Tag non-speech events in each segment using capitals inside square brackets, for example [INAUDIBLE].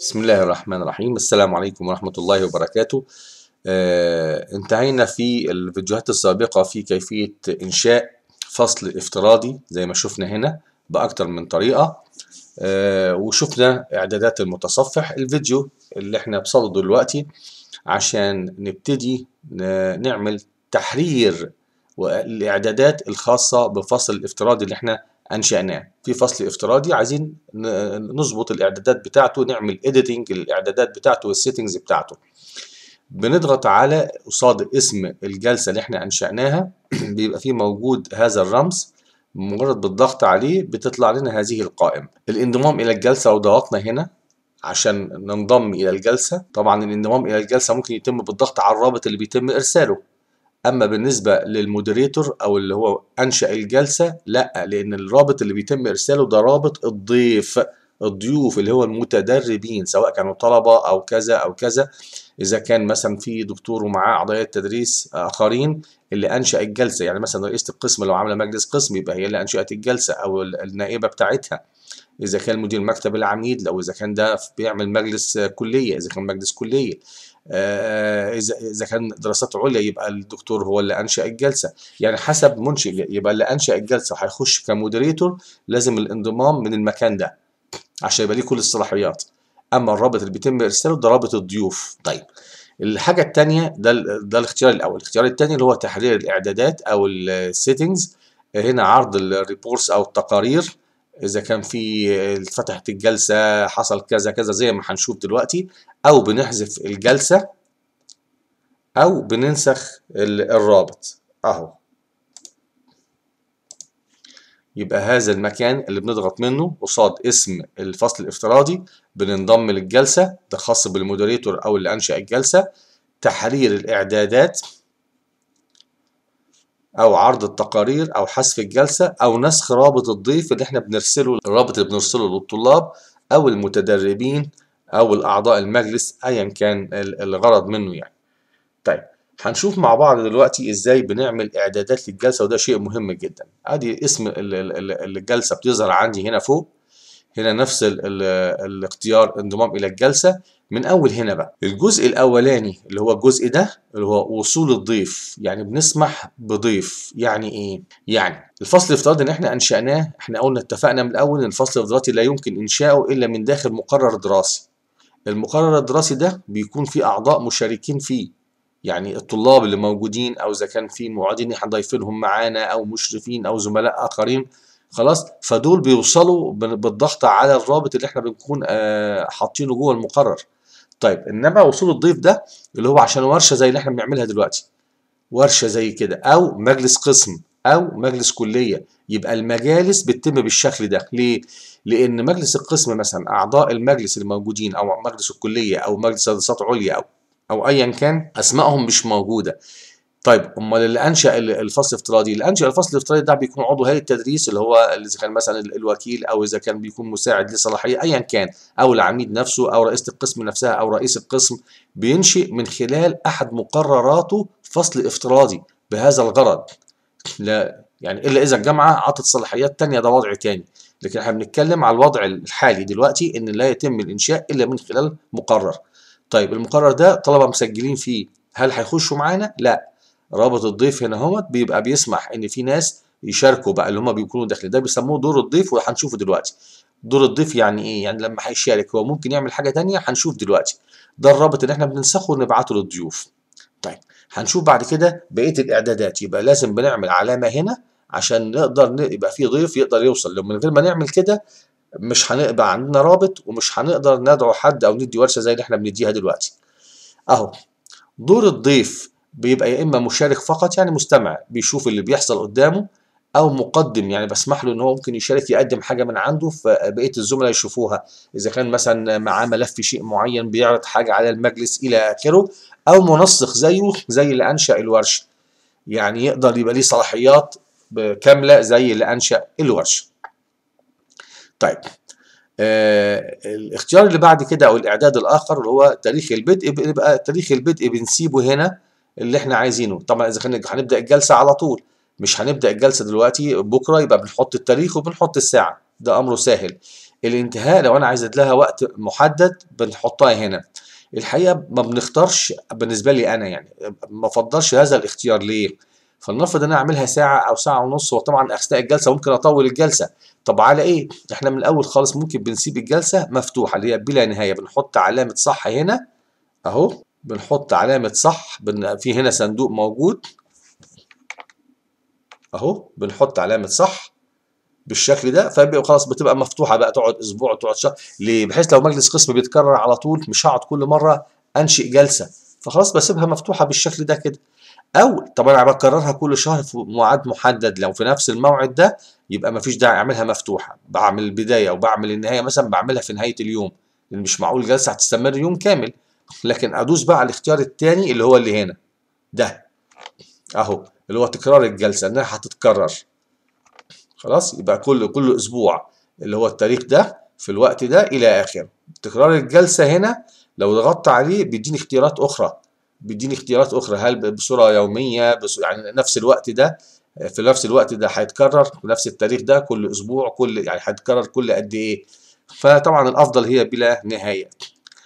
بسم الله الرحمن الرحيم السلام عليكم ورحمة الله وبركاته آه انتهينا في الفيديوهات السابقة في كيفية إنشاء فصل افتراضي زي ما شفنا هنا بأكتر من طريقة آه وشفنا إعدادات المتصفح الفيديو اللي احنا بصدده دلوقتي عشان نبتدي آه، نعمل تحرير والإعدادات الخاصة بفصل الافتراضي اللي احنا انشأناه في فصل افتراضي عايزين نظبط الاعدادات بتاعته نعمل اديتنج للاعدادات بتاعته والسيتنجز بتاعته بنضغط على قصاد اسم الجلسة اللي احنا انشأناها [CLEARS THROAT] بيبقى فيه موجود هذا الرمز مجرد بالضغط عليه بتطلع لنا هذه القائمة الانضمام الى الجلسة لو ضغطنا هنا عشان ننضم الى الجلسة طبعا الانضمام الى الجلسة ممكن يتم بالضغط على الرابط اللي بيتم ارساله اما بالنسبه للمودريتور او اللي هو انشا الجلسه لا لان الرابط اللي بيتم ارساله ده رابط الضيف الضيوف اللي هو المتدربين سواء كانوا طلبه او كذا او كذا اذا كان مثلا في دكتور ومعاه اعضاء تدريس اخرين اللي انشا الجلسه يعني مثلا رئيسه القسم لو عامله مجلس قسم يبقى هي اللي انشات الجلسه او النائبه بتاعتها اذا كان مدير مكتب العميد لو اذا كان ده بيعمل مجلس كليه اذا كان مجلس كليه آه، اذا اذا كان دراسات عليا يبقى الدكتور هو اللي انشا الجلسه يعني حسب منشئ يبقى اللي انشا الجلسه وهيخش كمودريتور لازم الانضمام من المكان ده عشان يبقى ليه كل الصلاحيات اما الرابط اللي بيتم ارساله ده رابط الضيوف طيب الحاجه الثانيه ده ده الاختيار الاول الاختيار الثاني اللي هو تحرير الاعدادات او السيتنجز آه، هنا عرض الريبورتس او التقارير اذا كان في اتفتحت الجلسه حصل كذا كذا زي ما هنشوف دلوقتي او بنحذف الجلسه او بننسخ الرابط اهو يبقى هذا المكان اللي بنضغط منه قصاد اسم الفصل الافتراضي بننضم للجلسه ده خاص بالمودريتور او اللي انشا الجلسه تحرير الاعدادات او عرض التقارير او حذف الجلسه او نسخ رابط الضيف اللي احنا بنرسله الرابط اللي بنرسله للطلاب او المتدربين او الاعضاء المجلس ايا كان الغرض منه يعني طيب هنشوف مع بعض دلوقتي ازاي بنعمل اعدادات للجلسه وده شيء مهم جدا ادي اسم الجلسه بتظهر عندي هنا فوق هنا نفس الاختيار انضمام الى الجلسه من اول هنا بقى الجزء الاولاني اللي هو الجزء ده اللي هو وصول الضيف يعني بنسمح بضيف يعني ايه يعني الفصل الافتراضي ان احنا انشاناه احنا قلنا اتفقنا من الاول ان الفصل الافتراضي لا يمكن انشاؤه الا من داخل مقرر دراسي المقرر الدراسي ده بيكون فيه اعضاء مشاركين فيه يعني الطلاب اللي موجودين او اذا كان في احنا ضايفينهم معانا او مشرفين او زملاء اخرين خلاص فدول بيوصلوا بالضغط على الرابط اللي احنا بنكون آه، حاطينه جوه المقرر طيب انما وصول الضيف ده اللي هو عشان ورشه زي اللي احنا بنعملها دلوقتي ورشه زي كده او مجلس قسم او مجلس كليه يبقى المجالس بتتم بالشكل ده ليه لان مجلس القسم مثلا اعضاء المجلس الموجودين او مجلس الكليه او مجلس دراسات عليا او او ايا كان اسمائهم مش موجوده طيب امال اللي انشا الفصل الافتراضي اللي انشا الفصل الافتراضي ده بيكون عضو هيئه التدريس اللي هو اذا كان مثلا الوكيل او اذا كان بيكون مساعد لصلاحيه ايا كان او العميد نفسه او رئيسه القسم نفسها او رئيس القسم بينشئ من خلال احد مقرراته فصل افتراضي بهذا الغرض لا يعني الا اذا الجامعه عطت صلاحيات ثانيه ده وضع ثاني لكن احنا بنتكلم على الوضع الحالي دلوقتي ان لا يتم الانشاء الا من خلال مقرر طيب المقرر ده طلبه مسجلين فيه هل هيخشوا معانا لا رابط الضيف هنا اهوت بيبقى بيسمح ان في ناس يشاركوا بقى اللي هم بيكونوا داخل ده بيسموه دور الضيف وهنشوفه دلوقتي دور الضيف يعني ايه يعني لما هيشارك هو ممكن يعمل حاجه ثانيه هنشوف دلوقتي ده الرابط اللي احنا بننسخه ونبعته للضيوف طيب هنشوف بعد كده بقيه الاعدادات يبقى لازم بنعمل علامه هنا عشان نقدر يبقى في ضيف يقدر يوصل لو من غير ما نعمل كده مش هنبقى عندنا رابط ومش هنقدر ندعو حد او ندي ورشه زي اللي احنا بنديها دلوقتي اهو دور الضيف بيبقى يا اما مشارك فقط يعني مستمع بيشوف اللي بيحصل قدامه او مقدم يعني بسمح له ان هو ممكن يشارك يقدم حاجه من عنده فبقيه الزملاء يشوفوها اذا كان مثلا معاه ملف شيء معين بيعرض حاجه على المجلس الى اخره او منسق زيه زي اللي انشا الورشه يعني يقدر يبقى ليه صلاحيات كامله زي اللي انشا الورشه طيب آه الاختيار اللي بعد كده او الاعداد الاخر اللي هو تاريخ البدء يبقى تاريخ البدء بنسيبه هنا اللي احنا عايزينه طبعا اذا كان هنبدا الجلسه على طول مش هنبدا الجلسه دلوقتي بكره يبقى بنحط التاريخ وبنحط الساعه ده امره سهل الانتهاء لو انا عايز لها وقت محدد بنحطها هنا الحقيقه ما بنختارش بالنسبه لي انا يعني ما بفضلش هذا الاختيار ليه فلنفرض ان انا اعملها ساعه او ساعه ونص وطبعا اثناء الجلسه ممكن اطول الجلسه طب على ايه احنا من الاول خالص ممكن بنسيب الجلسه مفتوحه اللي هي بلا نهايه بنحط علامه صح هنا اهو بنحط علامة صح بن... في هنا صندوق موجود اهو بنحط علامة صح بالشكل ده فبيبقى خلاص بتبقى مفتوحة بقى تقعد اسبوع تقعد شهر ليه بحيث لو مجلس قسم بيتكرر على طول مش هقعد كل مرة انشئ جلسة فخلاص بسيبها مفتوحة بالشكل ده كده او طب انا بكررها كل شهر في ميعاد محدد لو في نفس الموعد ده يبقى مفيش داعي اعملها مفتوحه بعمل البدايه وبعمل النهايه مثلا بعملها في نهايه اليوم لان مش معقول جلسه هتستمر يوم كامل لكن ادوس بقى على الاختيار الثاني اللي هو اللي هنا ده اهو اللي هو تكرار الجلسه انها هتتكرر خلاص يبقى كل كل اسبوع اللي هو التاريخ ده في الوقت ده الى اخره تكرار الجلسه هنا لو ضغطت عليه بيديني اختيارات اخرى بيديني اختيارات اخرى هل بصوره يوميه بس يعني نفس الوقت ده في نفس الوقت ده هيتكرر نفس التاريخ ده كل اسبوع كل يعني هيتكرر كل قد ايه فطبعا الافضل هي بلا نهايه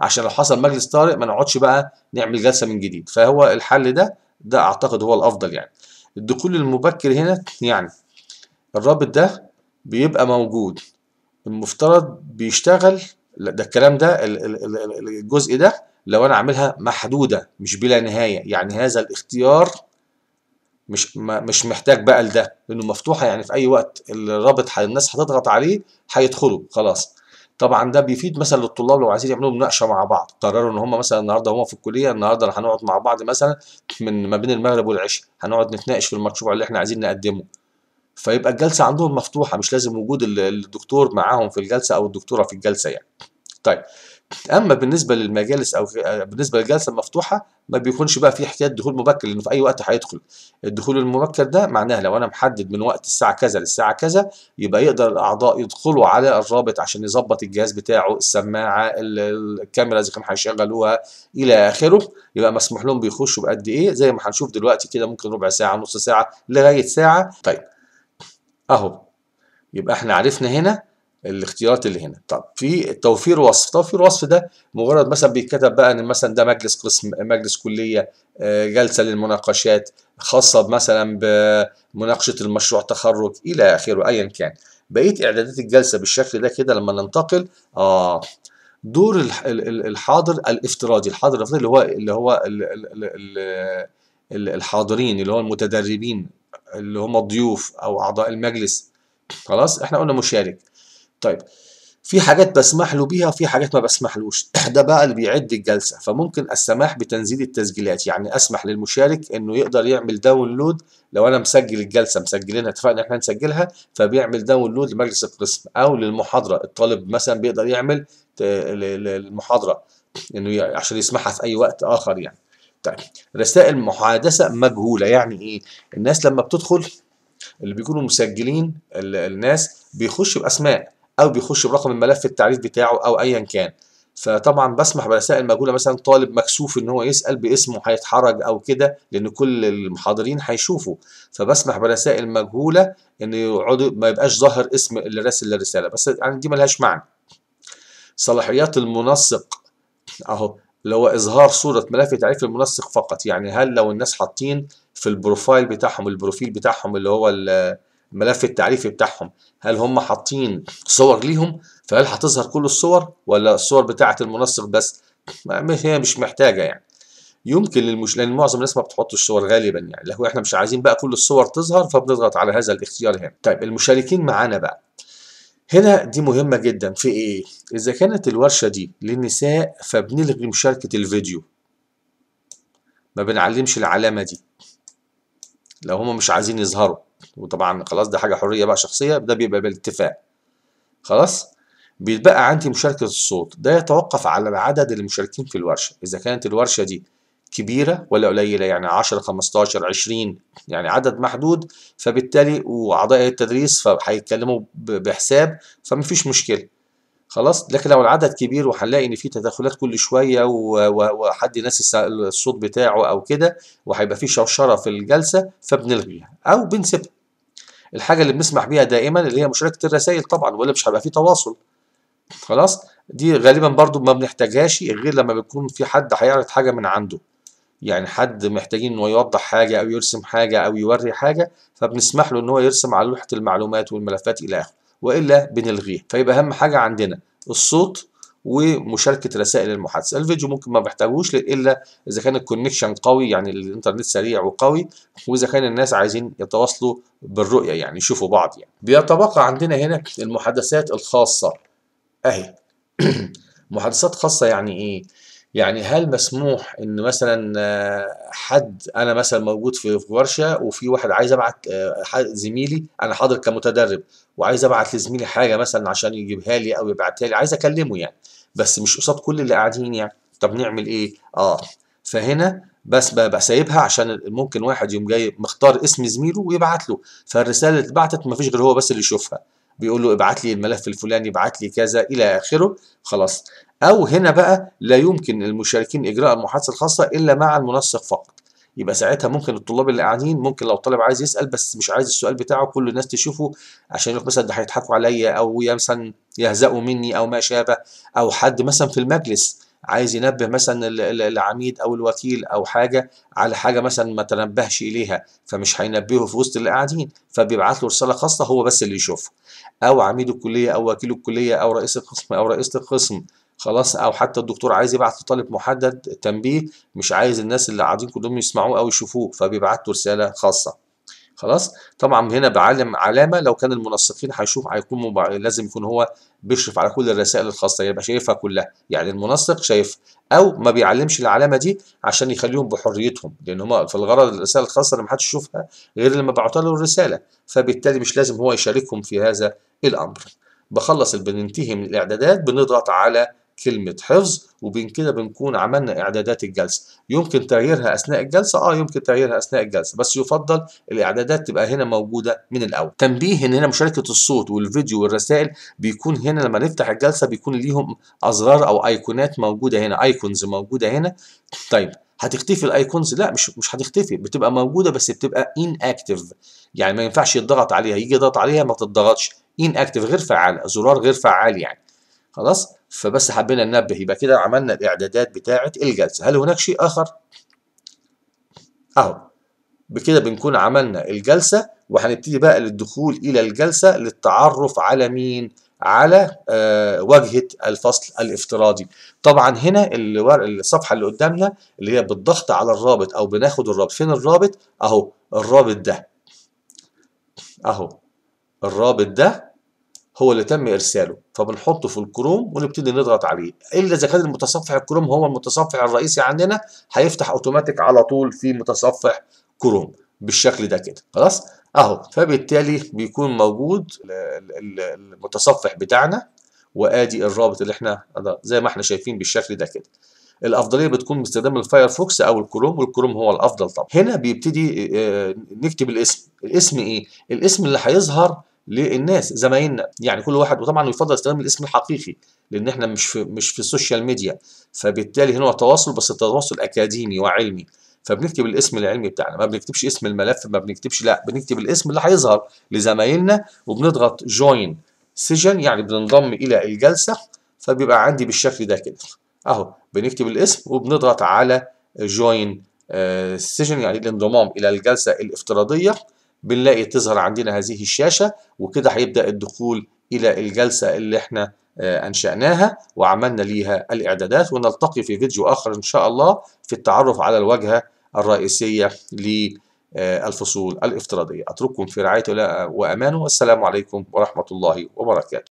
عشان لو حصل مجلس طارئ ما نقعدش بقى نعمل جلسه من جديد فهو الحل ده ده اعتقد هو الافضل يعني الدخول المبكر هنا يعني الرابط ده بيبقى موجود المفترض بيشتغل ده الكلام ده الجزء ده لو انا عاملها محدوده مش بلا نهايه يعني هذا الاختيار مش مش محتاج بقى لده لانه مفتوحه يعني في اي وقت الرابط الناس هتضغط عليه هيدخلوا خلاص طبعا ده بيفيد مثلا للطلاب لو عايزين يعملوا مناقشه مع بعض قرروا ان هم مثلا النهارده هم في الكليه النهارده هنقعد مع بعض مثلا من ما بين المغرب والعشاء هنقعد نتناقش في المشروع اللي احنا عايزين نقدمه فيبقى الجلسه عندهم مفتوحه مش لازم وجود الدكتور معاهم في الجلسه او الدكتوره في الجلسه يعني طيب اما بالنسبه للمجالس او آه، بالنسبه للجلسه المفتوحه ما بيكونش بقى في احتياج دخول مبكر لانه في اي وقت هيدخل الدخول المبكر ده معناه لو انا محدد من وقت الساعه كذا للساعه كذا يبقى يقدر الاعضاء يدخلوا على الرابط عشان يظبط الجهاز بتاعه السماعه الكاميرا اذا كان هيشغلوها الى اخره يبقى مسموح لهم بيخشوا بقد ايه زي ما هنشوف دلوقتي كده ممكن ربع ساعه نص ساعه لغايه ساعه طيب اهو يبقى احنا عرفنا هنا الاختيارات اللي هنا طب في توفير وصف توفير وصف ده مجرد مثلا بيتكتب بقى ان مثلا ده مجلس قسم مجلس كليه آه، جلسه للمناقشات خاصه مثلا بمناقشه المشروع تخرج الى اخره ايا كان بقيه اعدادات الجلسه بالشكل ده كده لما ننتقل اه دور الحاضر الافتراضي الحاضر الافتراضي اللي هو اللي هو الحاضرين اللي هو المتدربين اللي هم الضيوف او اعضاء المجلس خلاص احنا قلنا مشارك طيب في حاجات بسمح له بيها وفي حاجات ما بسمحلوش [CLEARS THROAT] ده بقى اللي بيعد الجلسة فممكن السماح بتنزيل التسجيلات يعني أسمح للمشارك إنه يقدر يعمل داونلود لو أنا مسجل الجلسة مسجلينها اتفقنا إحنا نسجلها فبيعمل داونلود لمجلس القسم أو للمحاضرة الطالب مثلا بيقدر يعمل للمحاضرة إنه عشان يسمعها في أي وقت آخر يعني طيب رسائل محادثة مجهولة يعني إيه الناس لما بتدخل اللي بيكونوا مسجلين الناس بيخشوا بأسماء او بيخش برقم الملف التعريف بتاعه او ايا كان فطبعا بسمح برسائل مجهوله مثلا طالب مكسوف ان هو يسال باسمه هيتحرج او كده لان كل المحاضرين هيشوفوا فبسمح برسائل مجهوله ان يقعدوا ما يبقاش ظاهر اسم اللي راسل الرساله بس يعني دي ملهاش معنى صلاحيات المنسق اهو اللي هو اظهار صوره ملف تعريف المنسق فقط يعني هل لو الناس حاطين في البروفايل بتاعهم البروفيل بتاعهم اللي هو الملف التعريفي بتاعهم هل هم حاطين صور ليهم فهل هتظهر كل الصور ولا الصور بتاعه المنسق بس هي مش محتاجه يعني يمكن للمش لان معظم الناس ما بتحطش صور غالبا يعني لو احنا مش عايزين بقى كل الصور تظهر فبنضغط على هذا الاختيار هنا طيب المشاركين معانا بقى هنا دي مهمة جدا في ايه؟ إذا كانت الورشة دي للنساء فبنلغي مشاركة الفيديو ما بنعلمش العلامة دي لو هما مش عايزين يظهروا وطبعا خلاص ده حاجه حريه بقى شخصيه ده بيبقى بالاتفاق خلاص بيتبقى عندي مشاركه الصوت ده يتوقف على عدد المشاركين في الورشه اذا كانت الورشه دي كبيرة ولا قليلة يعني 10 15 20 يعني عدد محدود فبالتالي وأعضاء التدريس فهيتكلموا بحساب فمفيش مشكلة خلاص لكن لو العدد كبير وهنلاقي ان في تدخلات كل شويه وحد ناسي الصوت بتاعه او كده وهيبقى في شوشره في الجلسه فبنلغيها او بنسيبها الحاجه اللي بنسمح بيها دائما اللي هي مشاركه الرسائل طبعا ولا مش هيبقى في تواصل خلاص دي غالبا برضو ما بنحتاجهاش غير لما بيكون في حد هيعرض حاجه من عنده يعني حد محتاجين انه يوضح حاجه او يرسم حاجه او يوري حاجه فبنسمح له ان هو يرسم على لوحه المعلومات والملفات الى اخره والا بنلغيه فيبقى اهم حاجه عندنا الصوت ومشاركه رسائل المحادثه الفيديو ممكن ما بحتاجوش الا اذا كان الكونكشن قوي يعني الانترنت سريع وقوي واذا كان الناس عايزين يتواصلوا بالرؤيه يعني يشوفوا بعض يعني بيتبقى عندنا هنا المحادثات الخاصه اهي [CLEARS THROAT] محادثات خاصه يعني ايه يعني هل مسموح ان مثلا آه، حد انا مثلا موجود في ورشه وفي واحد عايز ابعت آه، زميلي انا حاضر كمتدرب وعايز ابعت لزميلي حاجه مثلا عشان يجيبها لي او يبعتها لي عايز اكلمه يعني بس مش قصاد كل اللي قاعدين يعني طب نعمل ايه اه فهنا بس بقى سايبها عشان ممكن واحد يوم جاي مختار اسم زميله ويبعت له فالرساله اللي اتبعتت فيش غير هو بس اللي يشوفها بيقول له ابعت لي الملف الفلاني ابعت لي كذا الى اخره خلاص أو هنا بقى لا يمكن للمشاركين إجراء المحادثة الخاصة إلا مع المنسق فقط يبقى ساعتها ممكن الطلاب اللي قاعدين ممكن لو طالب عايز يسال بس مش عايز السؤال بتاعه كل الناس تشوفه عشان يروح مثلا ده هيضحكوا عليا او مثلا يهزأوا مني او ما شابه او حد مثلا في المجلس عايز ينبه مثلا العميد او الوكيل او حاجه على حاجه مثلا ما تنبهش اليها فمش هينبهه في وسط اللي قاعدين فبيبعت له رساله خاصه هو بس اللي يشوفها او عميد الكليه او وكيل الكليه او رئيس القسم او رئيسه القسم خلاص او حتى الدكتور عايز يبعت لطالب محدد تنبيه مش عايز الناس اللي قاعدين كلهم يسمعوه او يشوفوه فبيبعت له رساله خاصه خلاص طبعا هنا بعلم علامه لو كان المنسقين هيشوف هيكون مبع... لازم يكون هو بيشرف على كل الرسائل الخاصه يبقى شايفها كلها يعني المنسق شايف او ما بيعلمش العلامه دي عشان يخليهم بحريتهم لان هم في الغرض الرساله الخاصه اللي ما حدش يشوفها غير لما بعتوا له الرساله فبالتالي مش لازم هو يشاركهم في هذا الامر بخلص بننتهي من الاعدادات بنضغط على كلمة حفظ وبين كده بنكون عملنا إعدادات الجلسة يمكن تغييرها أثناء الجلسة آه يمكن تغييرها أثناء الجلسة بس يفضل الإعدادات تبقى هنا موجودة من الأول تنبيه إن هنا مشاركة الصوت والفيديو والرسائل بيكون هنا لما نفتح الجلسة بيكون ليهم أزرار أو أيقونات موجودة هنا أيقونز موجودة هنا طيب هتختفي الايكونز لا مش مش هتختفي بتبقى موجوده بس بتبقى ان اكتف يعني ما ينفعش يضغط عليها يجي يضغط عليها ما تتضغطش ان اكتف غير فعال زرار غير فعال يعني خلاص فبس حبينا ننبه يبقى كده عملنا الاعدادات بتاعه الجلسه هل هناك شيء اخر اهو بكده بنكون عملنا الجلسه وهنبتدي بقى للدخول الى الجلسه للتعرف على مين على آه، وجهه الفصل الافتراضي طبعا هنا الصفحه اللي قدامنا اللي هي بالضغط على الرابط او بناخد الرابط فين الرابط اهو الرابط ده اهو الرابط ده هو اللي تم ارساله فبنحطه في الكروم ونبتدي نضغط عليه الا اذا كان المتصفح الكروم هو المتصفح الرئيسي عندنا هيفتح اوتوماتيك على طول في متصفح كروم بالشكل ده كده خلاص اهو فبالتالي بيكون موجود المتصفح بتاعنا وادي الرابط اللي احنا زي ما احنا شايفين بالشكل ده كده الافضليه بتكون باستخدام الفايرفوكس او الكروم والكروم هو الافضل طبعا هنا بيبتدي آه، نكتب الاسم الاسم ايه الاسم اللي هيظهر للناس زمايلنا يعني كل واحد وطبعا يفضل استخدام الاسم الحقيقي لان احنا مش في مش في السوشيال ميديا فبالتالي هنا هو تواصل بس تواصل اكاديمي وعلمي فبنكتب الاسم العلمي بتاعنا ما بنكتبش اسم الملف ما بنكتبش لا بنكتب الاسم اللي هيظهر لزمايلنا وبنضغط جوين سجن يعني بننضم الى الجلسه فبيبقى عندي بالشكل ده كده اهو بنكتب الاسم وبنضغط على جوين سجن آه، يعني الانضمام الى الجلسه الافتراضيه بنلاقي تظهر عندنا هذه الشاشة وكده هيبدأ الدخول إلى الجلسة اللي احنا آه، أنشأناها وعملنا ليها الإعدادات ونلتقي في فيديو آخر إن شاء الله في التعرف على الواجهة الرئيسية للفصول آه، الافتراضية أترككم في رعاية الله آه، وأمانه والسلام عليكم ورحمة الله وبركاته